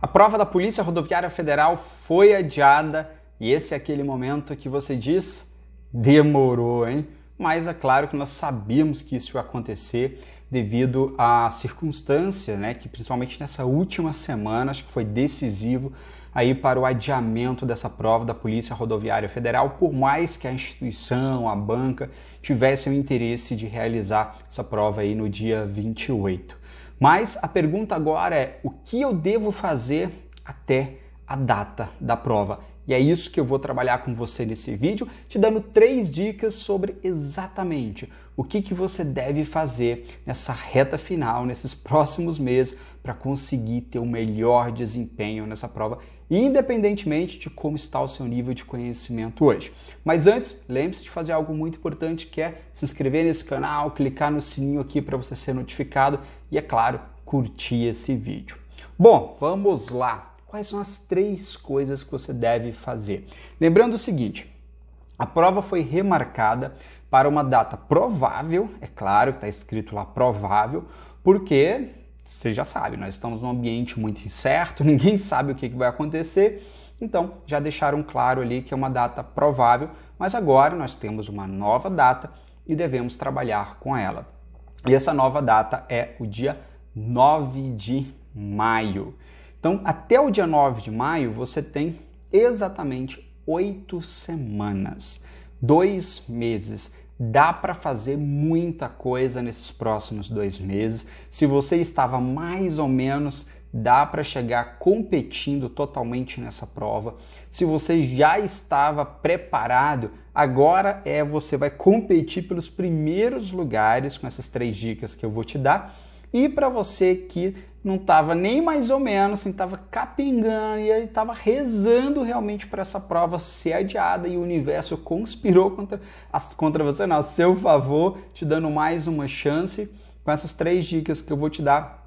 A prova da Polícia Rodoviária Federal foi adiada e esse é aquele momento que você diz demorou, hein? Mas é claro que nós sabíamos que isso ia acontecer devido à circunstância, né, que principalmente nessa última semana, acho que foi decisivo aí para o adiamento dessa prova da Polícia Rodoviária Federal, por mais que a instituição, a banca tivesse o interesse de realizar essa prova aí no dia 28. Mas a pergunta agora é: o que eu devo fazer até a data da prova? E é isso que eu vou trabalhar com você nesse vídeo, te dando três dicas sobre exatamente o que, que você deve fazer nessa reta final, nesses próximos meses, para conseguir ter o melhor desempenho nessa prova, independentemente de como está o seu nível de conhecimento hoje. Mas antes, lembre-se de fazer algo muito importante que é se inscrever nesse canal, clicar no sininho aqui para você ser notificado e, é claro, curtir esse vídeo. Bom, vamos lá. Quais são as três coisas que você deve fazer? Lembrando o seguinte: a prova foi remarcada para uma data provável, é claro que está escrito lá provável, porque você já sabe, nós estamos num ambiente muito incerto, ninguém sabe o que, que vai acontecer. Então, já deixaram claro ali que é uma data provável, mas agora nós temos uma nova data e devemos trabalhar com ela. E essa nova data é o dia 9 de maio. Então, até o dia 9 de maio, você tem exatamente oito semanas, dois meses. Dá para fazer muita coisa nesses próximos dois meses. Se você estava mais ou menos dá para chegar competindo totalmente nessa prova. Se você já estava preparado, agora é você vai competir pelos primeiros lugares com essas três dicas que eu vou te dar. E para você que não estava nem mais ou menos, estava assim, capengando e estava rezando realmente para essa prova ser adiada e o universo conspirou contra, contra você, não, a seu favor, te dando mais uma chance. Com essas três dicas que eu vou te dar,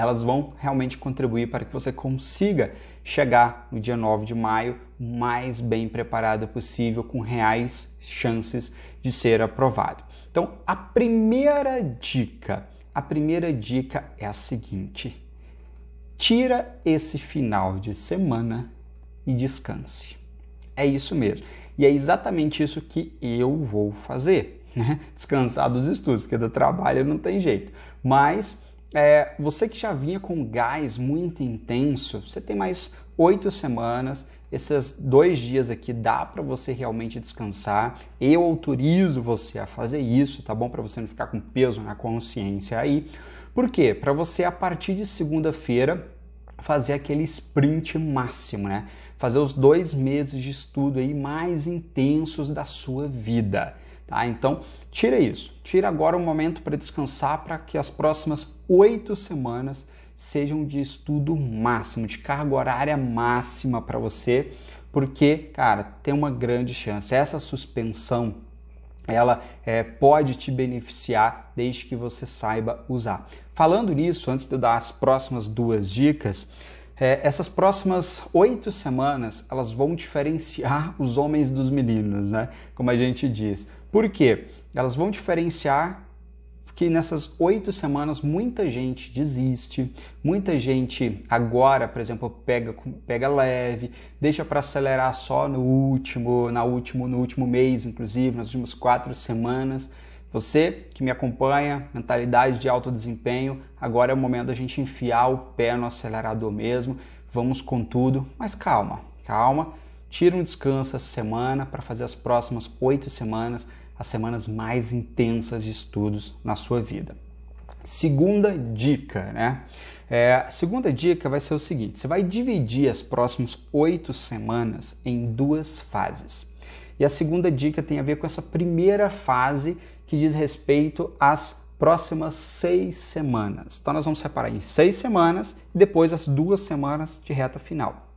elas vão realmente contribuir para que você consiga chegar no dia 9 de maio mais bem preparado possível, com reais chances de ser aprovado. Então, a primeira dica, a primeira dica é a seguinte: tira esse final de semana e descanse. É isso mesmo. E é exatamente isso que eu vou fazer. Né? Descansar dos estudos, porque do trabalho não tem jeito. Mas é, você que já vinha com gás muito intenso, você tem mais oito semanas. Esses dois dias aqui dá para você realmente descansar. Eu autorizo você a fazer isso, tá bom? Para você não ficar com peso na consciência aí. Por quê? Para você, a partir de segunda-feira, fazer aquele sprint máximo, né? Fazer os dois meses de estudo aí mais intensos da sua vida. Tá? Então, tira isso. Tira agora um momento para descansar para que as próximas oito semanas sejam de estudo máximo, de carga horária máxima para você, porque, cara, tem uma grande chance. Essa suspensão ela é, pode te beneficiar desde que você saiba usar. Falando nisso, antes de eu dar as próximas duas dicas, é, essas próximas oito semanas elas vão diferenciar os homens dos meninos, né? Como a gente diz. Por quê? Elas vão diferenciar que nessas oito semanas muita gente desiste, muita gente agora, por exemplo, pega, pega leve, deixa para acelerar só no último, na último, no último mês, inclusive, nas últimas quatro semanas. Você que me acompanha, mentalidade de alto desempenho, agora é o momento da gente enfiar o pé no acelerador mesmo. Vamos com tudo, mas calma, calma Tira um descanso essa semana para fazer as próximas oito semanas as semanas mais intensas de estudos na sua vida. Segunda dica, né? É, a segunda dica vai ser o seguinte: você vai dividir as próximas oito semanas em duas fases. E a segunda dica tem a ver com essa primeira fase que diz respeito às próximas seis semanas. Então, nós vamos separar em seis semanas e depois as duas semanas de reta final.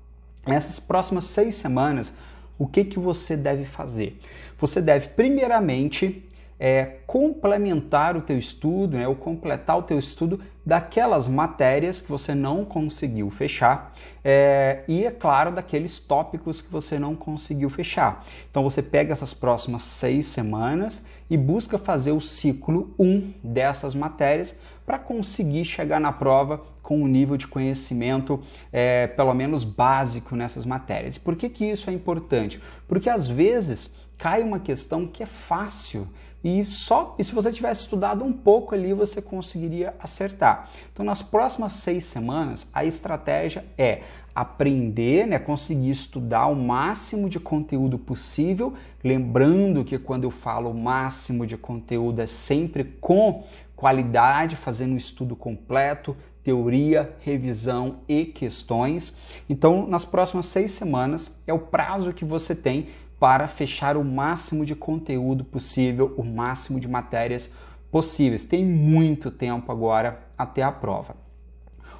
Nessas próximas seis semanas, o que, que você deve fazer? Você deve, primeiramente, é, complementar o teu estudo, né, ou completar o teu estudo daquelas matérias que você não conseguiu fechar é, e, é claro, daqueles tópicos que você não conseguiu fechar. Então, você pega essas próximas seis semanas e busca fazer o ciclo 1 um dessas matérias para conseguir chegar na prova com um nível de conhecimento, é, pelo menos básico, nessas matérias. E por que, que isso é importante? Porque às vezes cai uma questão que é fácil. E só e se você tivesse estudado um pouco ali, você conseguiria acertar. Então, nas próximas seis semanas, a estratégia é aprender, né, conseguir estudar o máximo de conteúdo possível. Lembrando que quando eu falo máximo de conteúdo, é sempre com qualidade, fazendo um estudo completo, teoria, revisão e questões. Então, nas próximas seis semanas é o prazo que você tem para fechar o máximo de conteúdo possível, o máximo de matérias possíveis. Tem muito tempo agora até a prova.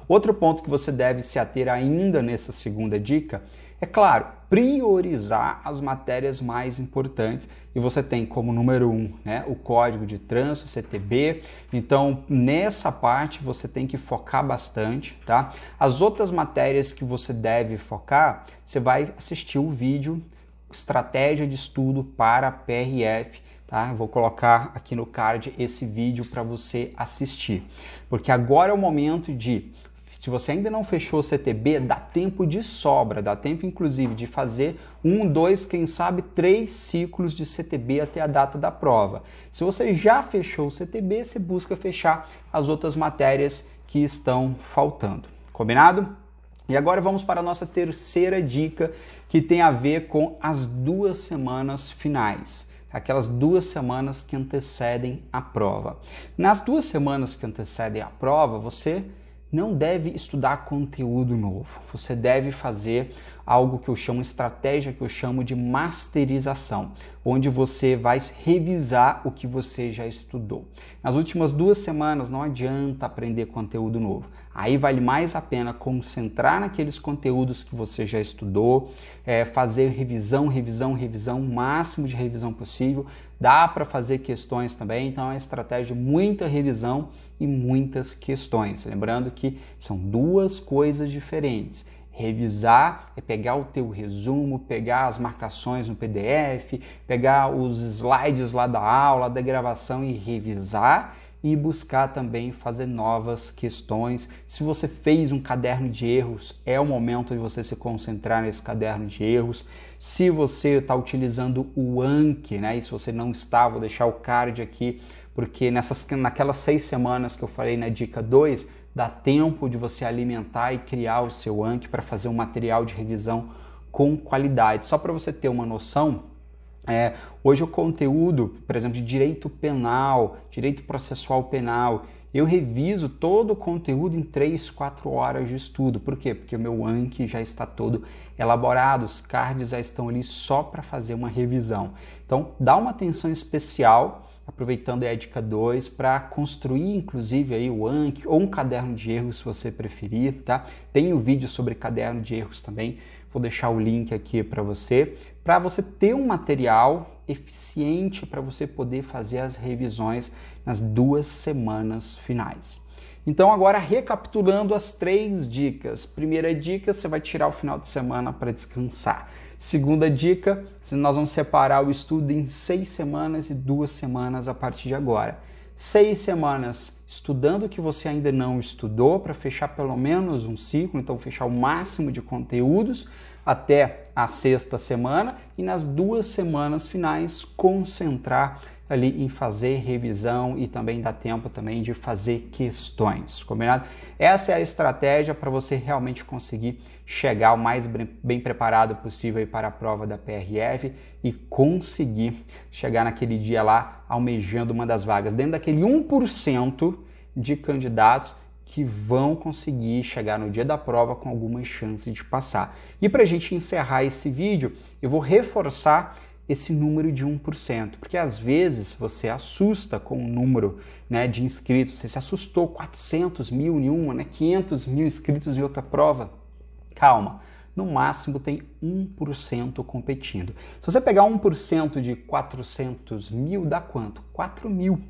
Outro ponto que você deve se ater ainda nessa segunda dica é claro, priorizar as matérias mais importantes e você tem como número um né, o código de trânsito, CTB. Então, nessa parte você tem que focar bastante, tá? As outras matérias que você deve focar, você vai assistir o vídeo Estratégia de Estudo para PRF. Tá? Vou colocar aqui no card esse vídeo para você assistir, porque agora é o momento de se você ainda não fechou o CTB, dá tempo de sobra, dá tempo inclusive de fazer um, dois, quem sabe três ciclos de CTB até a data da prova. Se você já fechou o CTB, você busca fechar as outras matérias que estão faltando. Combinado? E agora vamos para a nossa terceira dica que tem a ver com as duas semanas finais aquelas duas semanas que antecedem a prova. Nas duas semanas que antecedem a prova, você não deve estudar conteúdo novo. Você deve fazer algo que eu chamo estratégia, que eu chamo de masterização, onde você vai revisar o que você já estudou. Nas últimas duas semanas não adianta aprender conteúdo novo. Aí vale mais a pena concentrar naqueles conteúdos que você já estudou, é, fazer revisão, revisão, revisão, o máximo de revisão possível. Dá para fazer questões também, então é uma estratégia de muita revisão e muitas questões. Lembrando que são duas coisas diferentes. Revisar é pegar o teu resumo, pegar as marcações no PDF, pegar os slides lá da aula, da gravação e revisar e buscar também fazer novas questões. Se você fez um caderno de erros, é o momento de você se concentrar nesse caderno de erros. Se você está utilizando o Anki, né? E se você não está, vou deixar o card aqui, porque nessas, naquelas seis semanas que eu falei na dica 2, dá tempo de você alimentar e criar o seu Anki para fazer um material de revisão com qualidade. Só para você ter uma noção, é, hoje o conteúdo, por exemplo, de direito penal, direito processual penal, eu reviso todo o conteúdo em 3, 4 horas de estudo. Por quê? Porque o meu Anki já está todo elaborado, os cards já estão ali só para fazer uma revisão. Então, dá uma atenção especial, aproveitando a Edica 2, para construir inclusive aí o Anki ou um caderno de erros se você preferir, tá? Tem o um vídeo sobre caderno de erros também, Vou deixar o link aqui para você, para você ter um material eficiente para você poder fazer as revisões nas duas semanas finais. Então, agora recapitulando as três dicas. Primeira dica, você vai tirar o final de semana para descansar. Segunda dica, nós vamos separar o estudo em seis semanas e duas semanas a partir de agora seis semanas estudando o que você ainda não estudou, para fechar pelo menos um ciclo, então fechar o máximo de conteúdos até a sexta semana e nas duas semanas finais concentrar ali em fazer revisão e também dá tempo também de fazer questões, combinado? Essa é a estratégia para você realmente conseguir chegar o mais bem preparado possível para a prova da PRF e conseguir chegar naquele dia lá almejando uma das vagas, dentro daquele 1% de candidatos que vão conseguir chegar no dia da prova com alguma chance de passar. E para a gente encerrar esse vídeo, eu vou reforçar esse número de 1%, porque às vezes você assusta com o número né, de inscritos, você se assustou 400 mil em uma, né, 500 mil inscritos em outra prova. Calma, no máximo tem 1% competindo. Se você pegar 1% de 400 mil, dá quanto? 4 mil.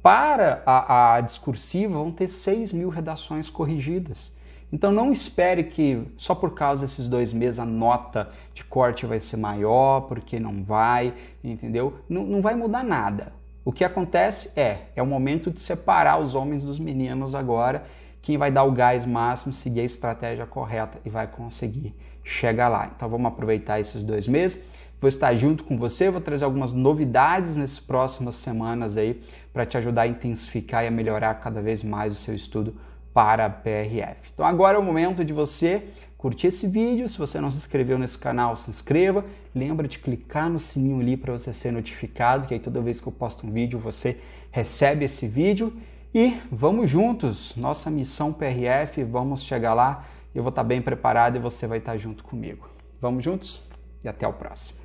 Para a, a discursiva, vão ter 6 mil redações corrigidas. Então não espere que só por causa desses dois meses a nota de corte vai ser maior, porque não vai, entendeu? Não, não vai mudar nada. O que acontece é, é o momento de separar os homens dos meninos agora. Quem vai dar o gás máximo, seguir a estratégia correta e vai conseguir chegar lá. Então vamos aproveitar esses dois meses. Vou estar junto com você, vou trazer algumas novidades nessas próximas semanas aí para te ajudar a intensificar e a melhorar cada vez mais o seu estudo para a PRF. Então agora é o momento de você curtir esse vídeo. Se você não se inscreveu nesse canal, se inscreva. Lembra de clicar no sininho ali para você ser notificado, que aí toda vez que eu posto um vídeo você recebe esse vídeo. E vamos juntos, nossa missão PRF, vamos chegar lá. Eu vou estar bem preparado e você vai estar junto comigo. Vamos juntos e até o próximo.